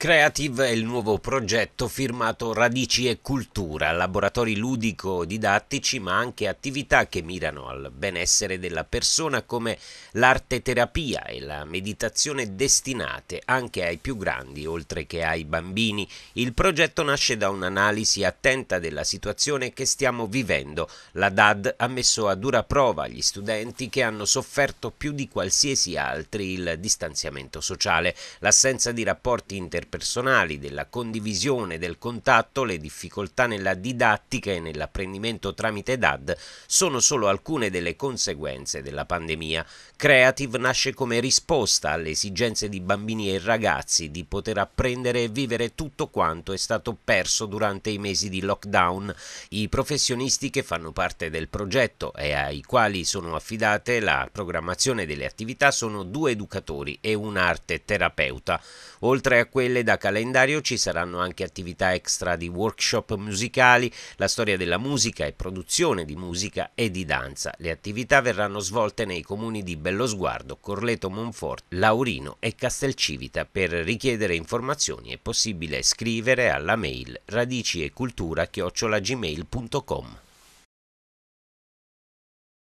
Creative è il nuovo progetto firmato Radici e Cultura, laboratori ludico-didattici ma anche attività che mirano al benessere della persona come l'arte terapia e la meditazione destinate anche ai più grandi oltre che ai bambini. Il progetto nasce da un'analisi attenta della situazione che stiamo vivendo. La DAD ha messo a dura prova gli studenti che hanno sofferto più di qualsiasi altri il distanziamento sociale, l'assenza di rapporti interpersonali interpersonali, della condivisione, del contatto, le difficoltà nella didattica e nell'apprendimento tramite DAD sono solo alcune delle conseguenze della pandemia. Creative nasce come risposta alle esigenze di bambini e ragazzi di poter apprendere e vivere tutto quanto è stato perso durante i mesi di lockdown. I professionisti che fanno parte del progetto e ai quali sono affidate la programmazione delle attività sono due educatori e un arte terapeuta. Oltre a quelle musicale da calendario ci saranno anche attività extra di workshop musicali, la storia della musica e produzione di musica e di danza. Le attività verranno svolte nei comuni di Bellosguardo, Corleto Monfort, Laurino e Castelcivita. Per richiedere informazioni è possibile scrivere alla mail radici